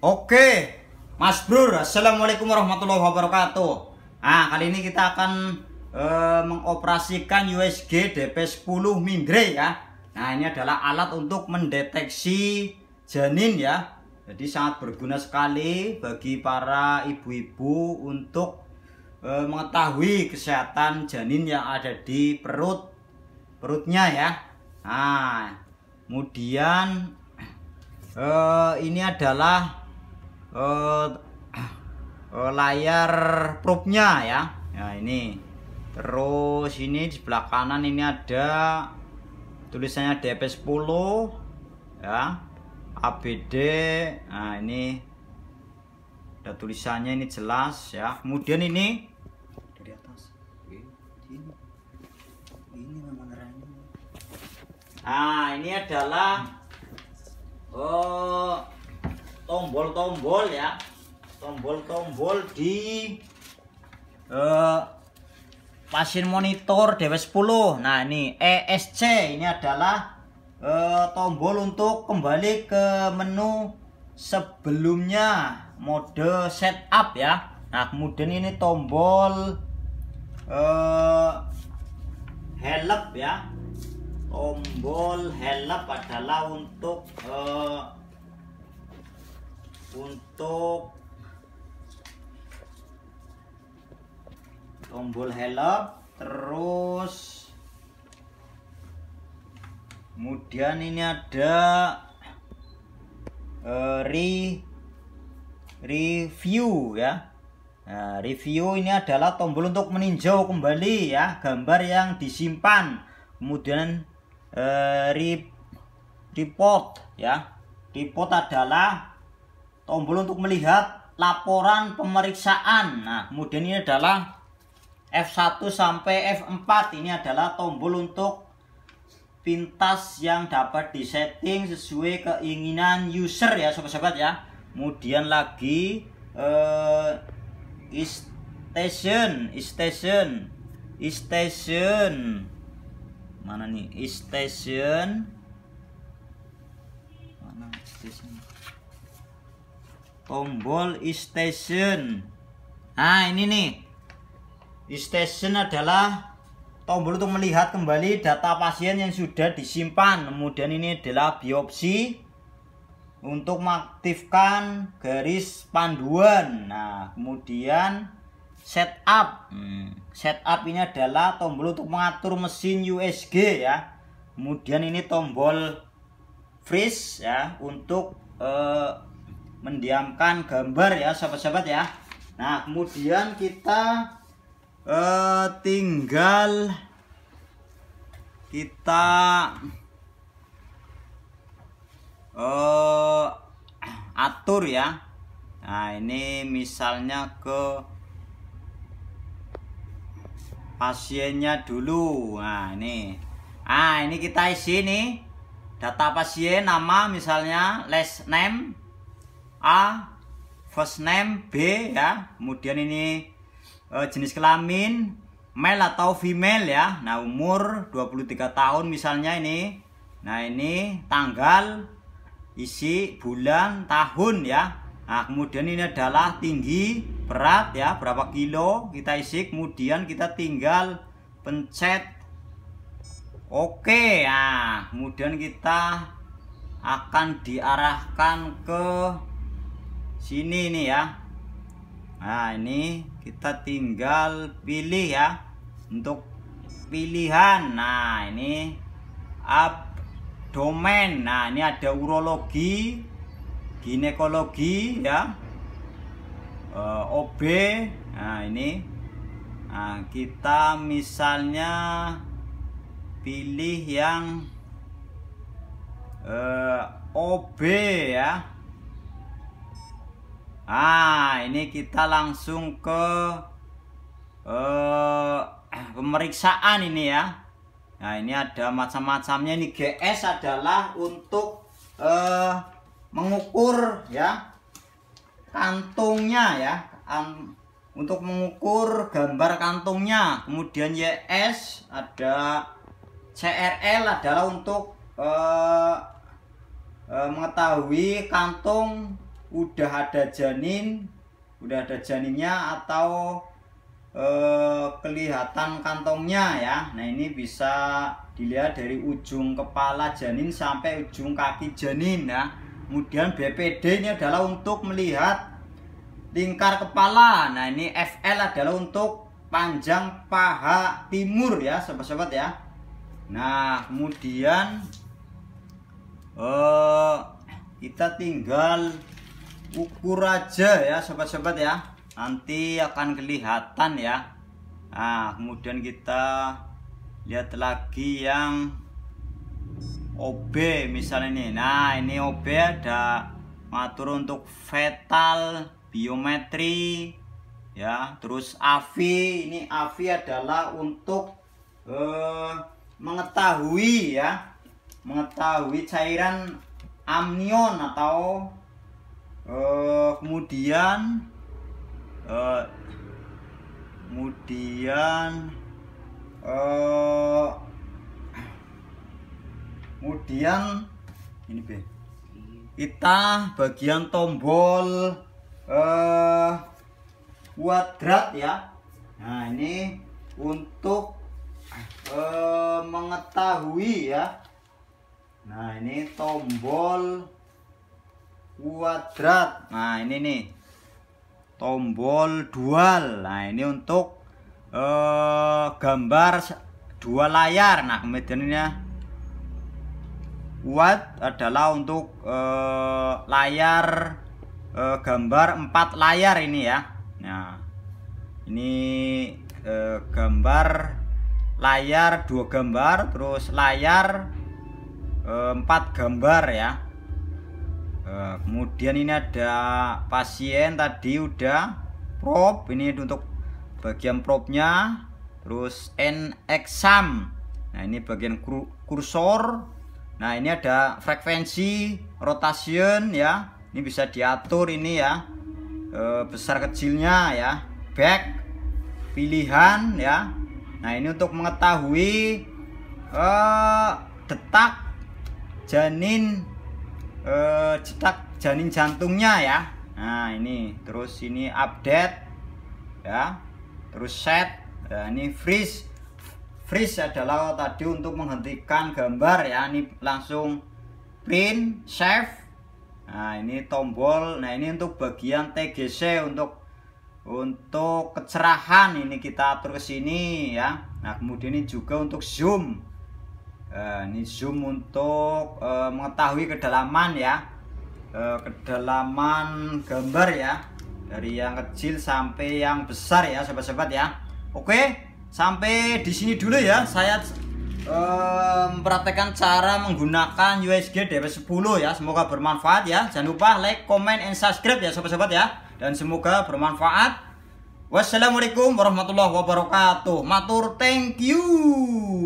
Oke, Mas Bro, Assalamualaikum warahmatullahi wabarakatuh. Ah, kali ini kita akan e, mengoperasikan USG DP10 Mingre ya. Nah, ini adalah alat untuk mendeteksi janin ya. Jadi sangat berguna sekali bagi para ibu-ibu untuk e, mengetahui kesehatan janin yang ada di perut perutnya ya. Nah, kemudian eh, ini adalah uh, uh, layar probe-nya ya. Ya ini. Terus ini di sebelah kanan ini ada tulisannya DP10 ya. ABD. Nah, ini ada tulisannya ini jelas ya. Kemudian ini dari atas. Ini. Ini Nah, ini adalah oh tombol-tombol ya tombol-tombol di uh, pasien monitor DW10 nah ini ESC ini adalah uh, tombol untuk kembali ke menu sebelumnya mode setup ya nah kemudian ini tombol uh, help ya tombol help adalah untuk uh, untuk tombol helm terus kemudian ini ada uh, re review ya nah, review ini adalah tombol untuk meninjau kembali ya gambar yang disimpan kemudian uh, re report ya report adalah tombol untuk melihat laporan pemeriksaan. Nah, kemudian ini adalah F1 sampai F4 ini adalah tombol untuk pintas yang dapat disetting sesuai keinginan user ya sobat-sobat ya. Kemudian lagi eh, station, station, station. Mana nih? Station. Mana station? tombol station nah ini nih station adalah tombol untuk melihat kembali data pasien yang sudah disimpan kemudian ini adalah biopsi untuk mengaktifkan garis panduan nah kemudian setup hmm. setup ini adalah tombol untuk mengatur mesin USG ya kemudian ini tombol freeze ya untuk eh, mendiamkan gambar ya sahabat-sahabat ya Nah kemudian kita eh, tinggal kita eh, atur ya Nah ini misalnya ke pasiennya dulu nah ini nah ini kita isi nih data pasien nama misalnya last name A first name B ya kemudian ini uh, jenis kelamin male atau female ya nah umur 23 tahun misalnya ini nah ini tanggal isi bulan tahun ya nah kemudian ini adalah tinggi berat ya berapa kilo kita isi kemudian kita tinggal pencet Oke, ya. kemudian kita akan diarahkan ke sini nih ya nah ini kita tinggal pilih ya untuk pilihan nah ini abdomen nah ini ada urologi ginekologi ya e, eh, OB nah ini nah kita misalnya pilih yang e, eh, OB ya Nah, ini kita langsung ke uh, pemeriksaan ini ya. Nah, ini ada macam-macamnya. Ini GS adalah untuk uh, mengukur ya kantungnya ya. Um, untuk mengukur gambar kantungnya. Kemudian YS ada CRL adalah untuk uh, uh, mengetahui kantung udah ada janin, udah ada janinnya atau eh, kelihatan kantongnya ya. Nah, ini bisa dilihat dari ujung kepala janin sampai ujung kaki janin ya. Kemudian BPD-nya adalah untuk melihat lingkar kepala. Nah, ini FL adalah untuk panjang paha timur ya, sobat-sobat ya. Nah, kemudian eh kita tinggal ukur aja ya sobat-sobat ya nanti akan kelihatan ya nah kemudian kita lihat lagi yang OB misalnya ini nah ini OB ada ngatur untuk fetal biometri ya terus AVI ini AVI adalah untuk eh, mengetahui ya mengetahui cairan amnion atau uh, kemudian uh, kemudian uh, kemudian ini B kita bagian tombol uh, kuadrat ya nah ini untuk uh, mengetahui ya nah ini tombol kuadrat nah ini nih tombol dual nah ini untuk eh, gambar dua layar nah kemudian ini ya kuat adalah untuk eh, layar eh, gambar empat layar ini ya nah ini eh, gambar layar dua gambar terus layar eh, empat gambar ya Eh, kemudian ini ada pasien tadi udah prop ini untuk bagian propnya terus n exam nah ini bagian kursor nah ini ada frekuensi rotation ya ini bisa diatur ini ya e, besar kecilnya ya back pilihan ya nah ini untuk mengetahui e, detak janin uh, cetak janin jantungnya ya nah ini terus ini update ya terus set ya, ini freeze freeze adalah tadi untuk menghentikan gambar ya ini langsung print save nah ini tombol nah ini untuk bagian TGC untuk untuk kecerahan ini kita terus ini ya nah kemudian ini juga untuk zoom Eh, ini zoom untuk eh, mengetahui kedalaman ya eh, kedalaman gambar ya dari yang kecil sampai yang besar ya sobat-sobat ya oke sampai di sini dulu ya saya mempraktekan cara menggunakan USG DP10 ya semoga bermanfaat ya jangan lupa like comment and subscribe ya sobat-sobat ya dan semoga bermanfaat wassalamualaikum warahmatullahi wabarakatuh matur thank you